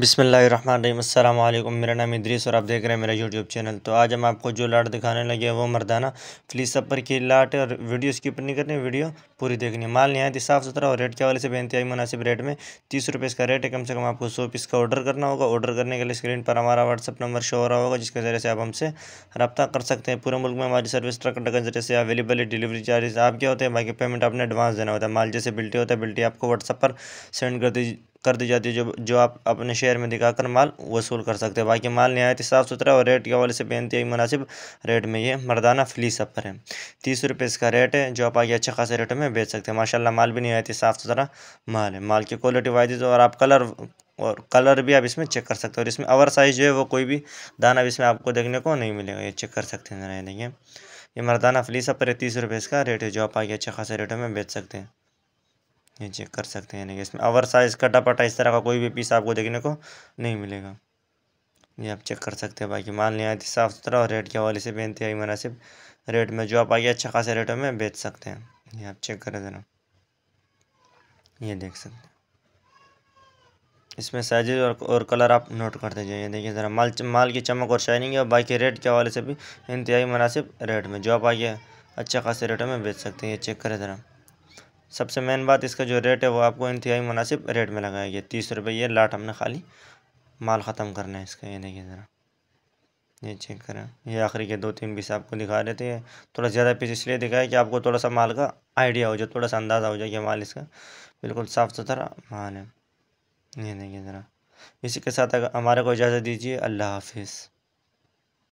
अस्सलाम वालेकुम मेरा नाम इद्रीस और आप देख रहे हैं मेरा यूट्यूब चैनल तो आज हम आपको जो लाट दिखाने लगे हैं वो मर्दाना फ्लीस अपर की लाट और वीडियो स्किप नहीं करनी वीडियो पूरी देखनी माल माल नहायत साफ़ सुथरा और रेट के हवाले से बेनतहाई मुनासिब रेट में तीस रुपये इसका रेट है कम से कम आपको सौ पीस का ऑर्डर करना होगा ऑर्डर करने के लिए स्क्रीन पर हमारा व्हाट्सअप नंबर शो हो रहा होगा जिसके ज़रिए से आप हमसे रब्ता कर सकते हैं पूरे मुल्क में हमारी सर्विस ट्रक के जरिए से अवेलेबल है डिलीवरी चार्जेस आपके होते हैं बाकी पेमेंट आपने एडवांस देना होता है माल जैसे बिल्टी होता है बिल्टी आपको व्हाट्सअप पर सेंड कर दीजिए कर दी जाती है जो जो आप अपने शेयर में दिखाकर माल वसूल कर सकते हैं बाकी माल नहायत साफ़ सुथरा और रेट के हवाले से बेनती है मुनासिब रेट में ये मर्दाना फ्ली सफ़र है तीस रुपये इसका रेट है जो आप आगे अच्छे खासे रेटों में बेच सकते हैं माशाला माल भी नहायत साफ़ सुथरा माल है माल की क्वालिटी वाइज और आप कलर और कलर भी आप इसमें चेक कर सकते हो और इसमें अवर साइज़ जो है वो कोई भी दाना भी इसमें आपको देखने को नहीं मिलेगा ये चेक कर सकते हैं देखिए ये मरदाना फ्लीसा पर तीस रुपये इसका रेट है जो आप आगे अच्छे खासे रेटों में बेच सकते हैं ये चेक कर सकते हैं यानी कि इसमें अवर साइज़ कटा पटा इस तरह का कोई भी पीस आपको देखने को नहीं मिलेगा ये आप चेक कर सकते हैं बाकी माल आती साफ़ सुथरा और रेट के हवाले से इंतहाई मुनासिब रेट में जो आप आइए अच्छा खासा रेटों में बेच सकते हैं ये आप चेक करें ज़रा ये देख सकते हैं इसमें साइज और और कलर आप नोट कर दीजिए जाइए देखिए ज़रा माल माल की चमक और शाइनिंग और बाकी रेट के हवाले से भी इंतहाई मुनासिब रेट में जो आप आइए अच्छा खासे रेटों में बेच सकते हैं ये चेक करें ज़रा सबसे मेन बात इसका जो रेट है वो आपको इंतहाई मुनासिब रेट में लगाया गया तीस रुपये ये लाट हमने खाली माल ख़त्म करना है इसका ये देखिए ज़रा ये चेक करें ये आखिरी के दो तीन पीस आपको दिखा रहे थे थोड़ा ज़्यादा पीस इसलिए दिखाया कि आपको थोड़ा सा माल का आइडिया हो जाए थोड़ा सा अंदाज़ा हो जाए कि माल इसका बिल्कुल साफ़ सुथरा माल है ये देखिए ज़रा इसी के साथ अगर हमारे को इजाज़त दीजिए अल्लाह हाफिज़